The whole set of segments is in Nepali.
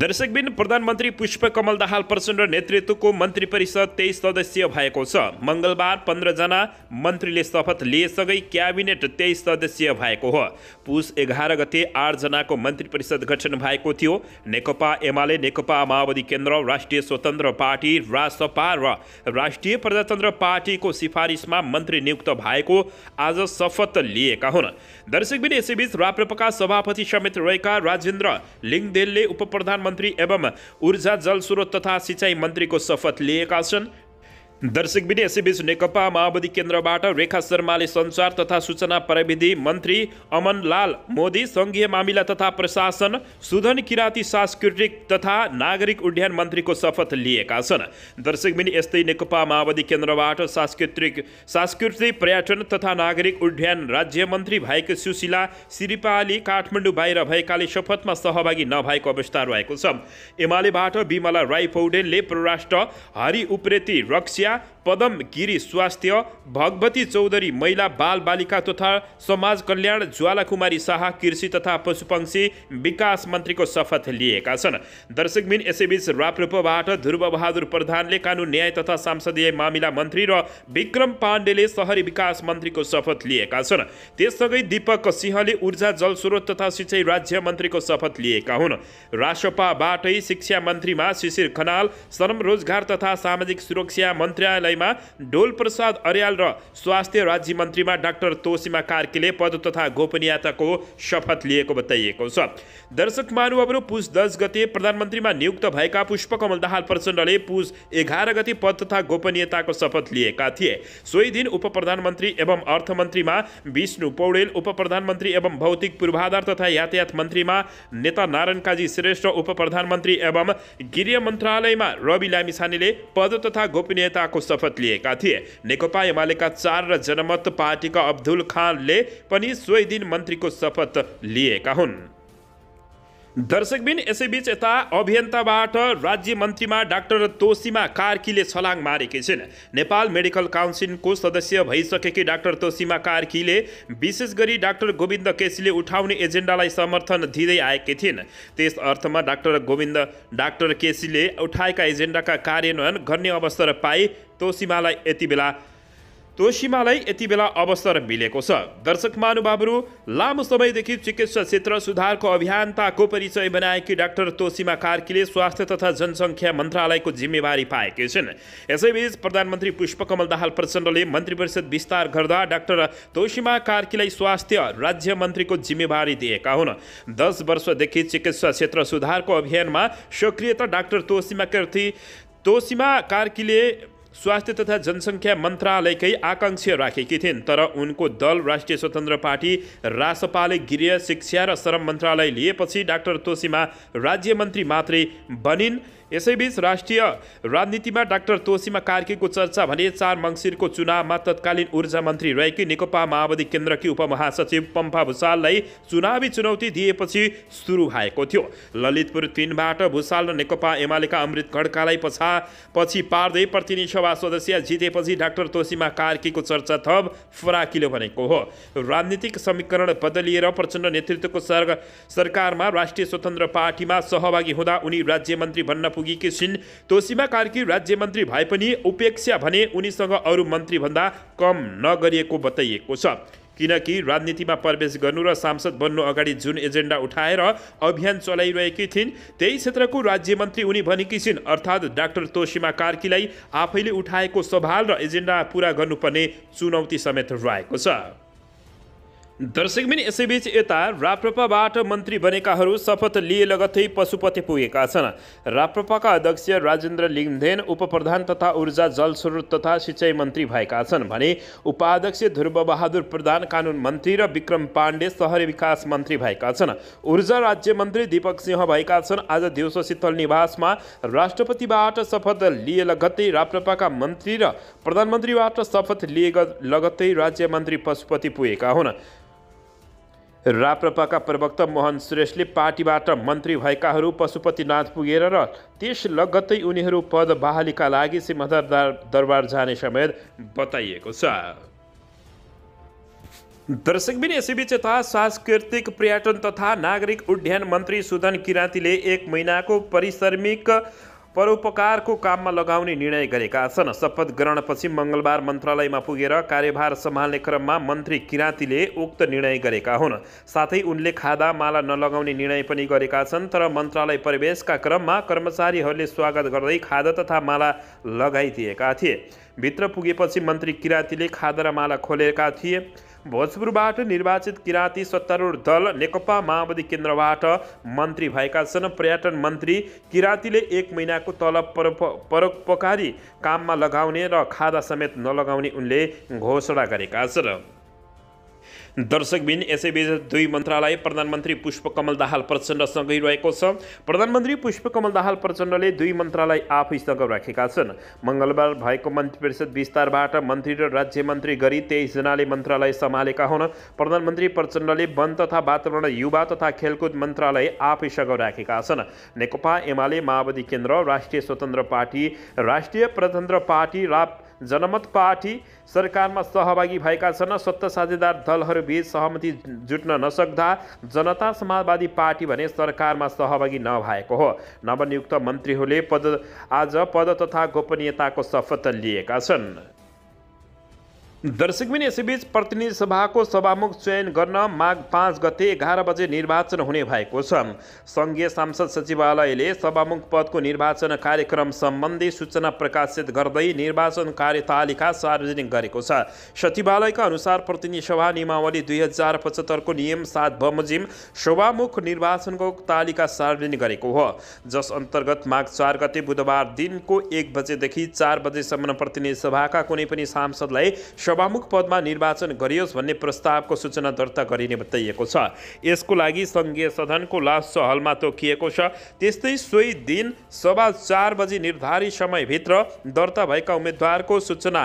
दर्शकबिन प्रधानमन्त्री पुष्पकमल दाहाल प्रचण्ड नेतृत्वको मन्त्री परिषद तेइस सदस्यीय भएको छ मङ्गलबार पन्ध्रजना मन्त्रीले शपथ लिएसँगै क्याबिनेट तेइस सदस्यीय भएको हो पुस एघार गते आठजनाको मन्त्री परिषद गठन भएको थियो नेकपा एमाले नेकपा माओवादी केन्द्र राष्ट्रिय स्वतन्त्र पार्टी रासपा र राष्ट्रिय प्रजातन्त्र पार्टीको सिफारिसमा मन्त्री नियुक्त भएको आज शपथ लिएका हुन् दर्शकबिन यसैबीच राप्रपाका सभापति समेत रहेका राजेन्द्र लिङदेलले उप प्रधानमन्त्री मन्त्री एवं ऊर्जा जलस्रोत तथा सिँचाइ मन्त्रीको शपथ लिएका छन् दर्शक विधि यसैबीच नेकपा माओवादी केन्द्रबाट रेखा शर्माले सञ्चार तथा सूचना प्रविधि मन्त्री अमनलाल मोदी सङ्घीय मामिला तथा प्रशासन सुधन किराती सांस्कृतिक तथा नागरिक उड्डयन मन्त्रीको शपथ लिएका छन् दर्शक बिन यस्तै नेकपा माओवादी केन्द्रबाट सांस्कृतिक सांस्कृतिक पर्यटन तथा नागरिक उड्डयन राज्य मन्त्री भएको सुशीला श्रीपाली काठमाडौँ बाहिर भएकाले शपथमा सहभागी नभएको अवस्था रहेको छ एमालेबाट विमला राई पौडेलले परराष्ट्र हरि उप्रेती रक्षा पदम गिरी स्वास्थ्य भगवती चौधरी महिला बाल बालिका तथा समाज कल्याण ज्वालाकुमारी शाह कृषि तथा पशुपक्षी विकास मन्त्रीको शपथ लिएका छन् दर्शकबिन यसैबीच ध्रुव ध्रुवबहादुर प्रधानले कानुन न्याय तथा सांसदीय मामिला मन्त्री र विक्रम पाण्डेले सहरी विकास मन्त्रीको शपथ लिएका छन् त्यससँगै दीपक सिंहले ऊर्जा जलस्रोत तथा सिँचाइ राज्य मन्त्रीको शपथ लिएका हुन् राष्ट्रपाबाटै शिक्षा मन्त्रीमा शिशिर खनाल श्रम रोजगार तथा सामाजिक सुरक्षा मन्त्री मन्त्रालयमा डोलप्रसाद अर्याल र स्वास्थ्य राज्य मन्त्रीमा डाक्टर तोसिमा कार्कीले पद तथा गोपनीयताको शपथ लिएको बताइएको छ दर्शक महानुभावहरू पुष दस गते प्रधानमन्त्रीमा नियुक्त भएका पुष्पकमल दाहाल प्रचण्डले पुष एघार गते पद तथा गोपनीयताको शपथ लिएका थिए सोही दिन उप प्रधानमन्त्री एवं अर्थमन्त्रीमा विष्णु पौडेल उप प्रधानमन्त्री एवं भौतिक पूर्वाधार तथा यातायात मन्त्रीमा नेता नारायण काजी श्रेष्ठ उप प्रधानमन्त्री एवं गृह मन्त्रालयमा रवि लामिछानेले पद तथा गोपनीयता को शपथ लिएका थे नेकपा एमालेका चार जनमत पार्टी का अब्दुल खान ने सोई दिन को शपथ लिएका हुन् दर्शकबिन यसैबीच यता अभियन्ताबाट राज्य मन्त्रीमा डाक्टर तोसीमा कार्कीले छलाङ मारेकी छिन् नेपाल मेडिकल काउन्सिलको सदस्य भइसकेकी डाक्टर तोसीमा कार्कीले विशेष गरी डाक्टर गोविन्द केसीले उठाउने एजेन्डालाई समर्थन दिँदै आएकी थिइन् त्यस अर्थमा डाक्टर गोविन्द डाक्टर केसीले उठाएका एजेन्डाका कार्यान्वयन गर्ने अवसर पाए तोसीमालाई यति बेला तोसिमालाई यति बेला अवसर मिलेको छ दर्शक महानुभावहरू लामो समयदेखि चिकित्सा क्षेत्र सुधारको अभियन्ताको परिचय बनाएकी डाक्टर तोसिमा कार्कीले स्वास्थ्य तथा जनसङ्ख्या मन्त्रालयको जिम्मेवारी पाएकी छिन् यसैबीच प्रधानमन्त्री पुष्पकमल दाहाल प्रचण्डले मन्त्री परिषद विस्तार गर्दा डाक्टर तोसिमा कार्कीलाई स्वास्थ्य राज्य मन्त्रीको जिम्मेवारी दिएका हुन् दस वर्षदेखि चिकित्सा क्षेत्र सुधारको अभियानमा सक्रियता डाक्टर तोसिमा कार्की तोसिमा कार्कीले स्वास्थ्य तथा जनसङ्ख्या मन्त्रालयकै आकाङ्क्षा राखेकी थिइन् तर उनको दल राष्ट्रिय स्वतन्त्र पार्टी रासपाले गृह शिक्षा र श्रम मन्त्रालय लिएपछि डाक्टर तोसीमा राज्यमन्त्री मात्रै बनिन् यसैबीच राष्ट्रिय राजनीतिमा डाक्टर तोसीमा कार्कीको चर्चा भने चार मङ्सिरको चुनावमा तत्कालीन ऊर्जा मन्त्री रहेकी नेकपा माओवादी केन्द्रकी उपमहासचिव पम्फा भूषाललाई चुनावी चुनौती दिएपछि सुरु भएको थियो ललितपुर तिनबाट भूषाल र नेकपा एमालेका अमृत खड्कालाई पछा पछि पार्दै प्रतिनिधि सभा सदस्य जितेपछि डाक्टर तोसीमा कार्कीको चर्चा थप फराकिलो भनेको हो राजनीतिक समीकरण बदलिएर प्रचण्ड नेतृत्वको सरकारमा राष्ट्रिय स्वतन्त्र पार्टीमा सहभागी हुँदा उनी राज्यमन्त्री भन्न पुगेकी छिन् तोसिमा कार्की राज्य मन्त्री भए पनि उपेक्षा भने उनीसँग अरू मन्त्रीभन्दा कम नगरिएको बताइएको छ किनकि राजनीतिमा प्रवेश गर्नु र सांसद बन्नु अगाडि जुन एजेन्डा उठाएर अभियान चलाइरहेकी थिइन् त्यही क्षेत्रको राज्य मन्त्री उनी भनेकी छिन् अर्थात् डाक्टर तोसिमा कार्कीलाई आफैले उठाएको सवाल र एजेन्डा पुरा गर्नुपर्ने चुनौती समेत रहेको छ दर्शकबिन यसैबीच यता राप्रपाबाट मन्त्री बनेकाहरू शपथ लिए लगत्तै पशुपति पुगेका छन् राप्रपाका अध्यक्ष राजेन्द्र लिङधेन उपप्रधान तथा ऊर्जा जलस्रोत तथा सिँचाइ मन्त्री भएका छन् भने उपाध्यक्ष ध्रुवबहादुर प्रधान कानुन मन्त्री र विक्रम पाण्डे सहरी विकास मन्त्री भएका छन् ऊर्जा राज्य मन्त्री दीपक सिंह भएका छन् आज दिउँसो शीतल निवासमा राष्ट्रपतिबाट शपथ लिए लगत्तै राप्रपाका मन्त्री र प्रधानमन्त्रीबाट शपथ लिए लगत्तै राज्य मन्त्री पशुपति पुगेका हुन् राप्रपाका प्रवक्ता मोहन श्रेष्ठले पार्टीबाट मन्त्री भएकाहरू पशुपतिनाथ पुगेर र त्यस लगत्तै उनीहरू पद बहालीका लागि सिंहदरबार दरबार जाने समेत बताइएको छ दर्शक यसैबीच सांस्कृतिक पर्यटन तथा नागरिक उड्डयन मन्त्री सुदन किराँतीले एक महिनाको परिश्रमिक परोपकारको काममा लगाउने निर्णय गरेका छन् शपथ ग्रहणपछि मङ्गलबार मन्त्रालयमा पुगेर कार्यभार सम्हाल्ने क्रममा मन्त्री किराँतीले उक्त निर्णय गरेका हुन् साथै उनले खादा माला नलगाउने निर्णय पनि गरेका छन् तर मन्त्रालय प्रवेशका क्रममा कर्मचारीहरूले स्वागत गर्दै खादा तथा माला लगाइदिएका थिए भित्र पुगेपछि मन्त्री किराँतीले खादा र माला खोलेका थिए भोजपुरबाट निर्वाचित किराँती सत्तारूढ दल नेकपा माओवादी केन्द्रबाट मन्त्री भएका छन् पर्यटन मन्त्री किराँतीले एक महिनाको तलब परोपकारी काममा लगाउने र खादा समेत नलगाउने उनले घोषणा गरेका छन् दर्शकबिन यसैबीच दुई मन्त्रालय प्रधानमन्त्री पुष्पकमल दाहाल प्रचण्डसँगै रहेको छ प्रधानमन्त्री पुष्पकमल दाहाल प्रचण्डले दुई मन्त्रालय आफैसँग राखेका छन् मङ्गलबार भएको मन्त्री परिषद विस्तारबाट मन्त्री र राज्य मन्त्री गरी तेइसजनाले मन्त्रालय सम्हालेका हुन् प्रधानमन्त्री प्रचण्डले वन तथा वातावरण युवा तथा खेलकुद मन्त्रालय आफैसँग राखेका छन् नेकपा एमाले माओवादी केन्द्र राष्ट्रिय स्वतन्त्र पार्टी राष्ट्रिय प्रतन्त्र पार्टी रा जनमत पार्टी सरकारमा सहभागी भएका छन् सत्ता साझेदार दलहरूबीच सहमति जुट्न नसक्दा जनता समाजवादी पार्टी भने सरकारमा सहभागी नभएको हो नवनियुक्त मन्त्रीहरूले पद आज पद तथा गोपनीयताको शपथ लिएका छन् दर्शकबिन यसैबीच प्रतिनिधि सभाको सभामुख चयन गर्न माघ पाँच गते एघार बजे निर्वाचन हुने भएको छ सङ्घीय सांसद सचिवालयले सभामुख पदको निर्वाचन कार्यक्रम सम्बन्धी सूचना प्रकाशित गर्दै निर्वाचन कार्यतालिका सार्वजनिक गरेको छ सचिवालयका अनुसार प्रतिनिधि सभा नियमावली दुई हजार पचहत्तरको नियम सात बमोजिम सभामुख निर्वाचनको तालिका सार्वजनिक गरेको हो जस अन्तर्गत माघ चार गते बुधबार दिनको एक बजेदेखि चार बजेसम्म प्रतिनिधि सभाका कुनै पनि सांसदलाई सभामुख पदमा निर्वाचन गरियोस् भन्ने प्रस्तावको सूचना दर्ता गरिने बताइएको छ यसको लागि सङ्घीय सदनको लास सहलमा तोकिएको छ त्यस्तै सोही दिन सभा चार बजी निर्धारित समयभित्र दर्ता भएका उम्मेद्वारको सूचना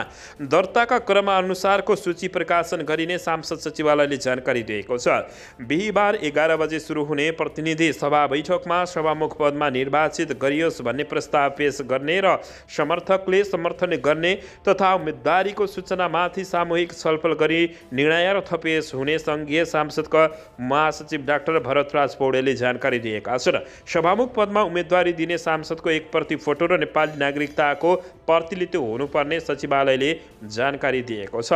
दर्ताका क्रमअनुसारको सूची प्रकाशन गरिने सांसद सचिवालयले जानकारी दिएको छ बिहिबार एघार बजे सुरु हुने प्रतिनिधि सभा बैठकमा सभामुख पदमा निर्वाचित गरियोस् भन्ने प्रस्ताव पेश गर्ने र समर्थकले समर्थन गर्ने तथा उम्मेदवारीको सूचनामा माथि सामूहिक छलफल गरी निर्णय र थपेस हुने सङ्घीय सांसदका महासचिव डाक्टर भरतराज पौडेलले जानकारी दिएका छन् सभामुख पदमा उम्मेदवारी दिने सांसदको एक प्रति फोटो र नेपाली नागरिकताको प्रतिलिपि हुनुपर्ने सचिवालयले जानकारी दिएको छ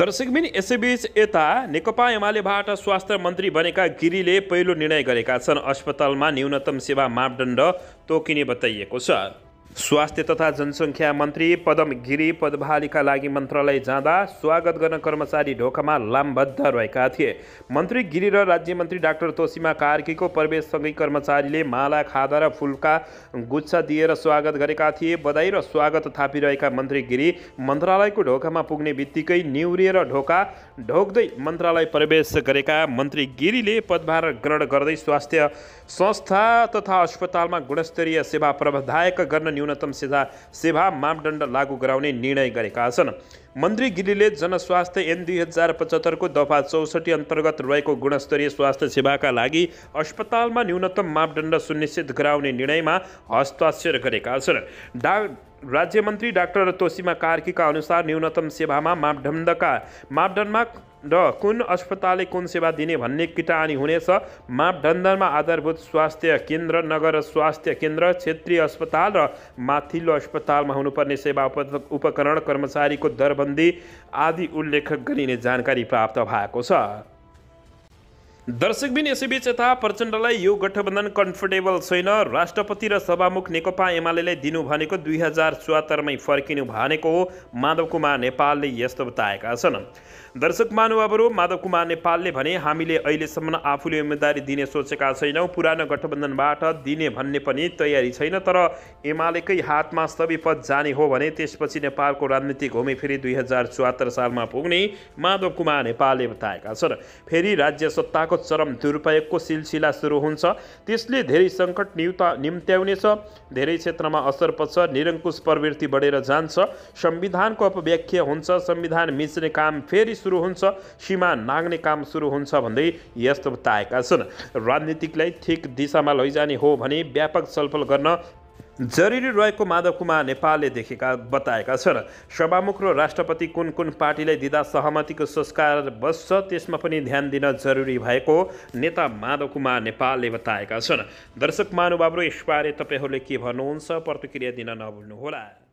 दर्शकबिन यसैबीच यता नेकपा एमालेबाट स्वास्थ्य मन्त्री बनेका गिरीले पहिलो निर्णय गरेका छन् अस्पतालमा न्यूनतम सेवा मापदण्ड तोकिने बताइएको छ स्वास्थ्य तथा जनसङ्ख्या मन्त्री पदम गिरी पदभालीका लागि मन्त्रालय जाँदा स्वागत गर्न कर्मचारी ढोकामा लामबद्ध रहेका थिए मन्त्री गिरी र राज्य मन्त्री डाक्टर तोसिमा कार्कीको प्रवेशसँगै कर्मचारीले माला खादा र फुलका गुच्छा दिएर स्वागत गरेका थिए बधाई र स्वागत थापिरहेका मन्त्री गिरी मन्त्रालयको ढोकामा पुग्ने बित्तिकै निहुरिएर ढोका ढोक्दै मन्त्रालय प्रवेश गरेका मन्त्री गिरीले पदभार ग्रहण गर्दै स्वास्थ्य संस्था तथा अस्पतालमा गुणस्तरीय सेवा प्रदायक गर्न न्यूनतम सेवा सेवा मापदण्ड लागू गराउने निर्णय गरेका छन् मन्त्री गिरीले जनस्वास्थ्य एन दुई हजार पचहत्तरको दफा चौसठी अन्तर्गत रहेको गुणस्तरीय स्वास्थ्य सेवाका लागि अस्पतालमा न्यूनतम मापदण्ड सुनिश्चित गराउने निर्णयमा हस्ताक्षर गरेका छन् डा राज्यमन्त्री डाक्टर तोसिमा कार्कीका अनुसार न्यूनतम सेवामा मापदण्डका मापदण्डमा र कुन अस्पतालले कुन सेवा दिने भन्ने किटानी हुनेछ मापदण्डमा आधारभूत स्वास्थ्य केन्द्र नगर स्वास्थ्य केन्द्र क्षेत्रीय अस्पताल र माथिल्लो अस्पतालमा हुनुपर्ने सेवा उपकरण कर्मचारीको दरबन्दी आदि उल्लेख गरिने जानकारी प्राप्त भएको छ दर्शकबिन यसैबीच यता प्रचण्डलाई यो गठबन्धन कम्फर्टेबल छैन राष्ट्रपति र सभामुख नेकपा एमाले दिनु भनेको दुई हजार चौहत्तरमै फर्किनु भनेको हो माधव कुमार नेपालले यस्तो बताएका छन् दर्शक महानुभावहरू माधव कुमार नेपालले भने हामीले अहिलेसम्म आफूले उम्मेदवारी दिने सोचेका छैनौँ पुरानो गठबन्धनबाट दिने भन्ने पनि तयारी छैन तर एमालेकै हातमा सबै पद जाने हो भने त्यसपछि नेपालको राजनीतिक फेरि दुई हजार चौहत्तर सालमा पुग्ने माधव कुमार नेपालले बताएका छन् फेरि राज्य सत्ताको पैसाको चरम दुरुपयोगको सिलसिला सुरु हुन्छ त्यसले धेरै सङ्कट न्युता निम्त्याउनेछ धेरै क्षेत्रमा असर पर्छ निरङ्कुश प्रवृत्ति बढेर जान्छ संविधानको अपव्याख्या हुन्छ संविधान मिच्ने काम फेरि सुरु हुन्छ सीमा नाग्ने काम सुरु हुन्छ भन्दै यस्तो बताएका छन् राजनीतिकलाई ठिक दिशामा लैजाने हो भने व्यापक छलफल गर्न जरुरी रहेको माधव कुमार नेपालले देखेका बताएका छन् सभामुख र राष्ट्रपति कुन कुन पार्टीलाई दिँदा सहमतिको संस्कार बस्छ त्यसमा पनि ध्यान दिन जरुरी भएको नेता माधव कुमार नेपालले बताएका छन् दर्शक महानुभावहरू यसबारे तपाईँहरूले के भन्नुहुन्छ प्रतिक्रिया दिन नभुल्नुहोला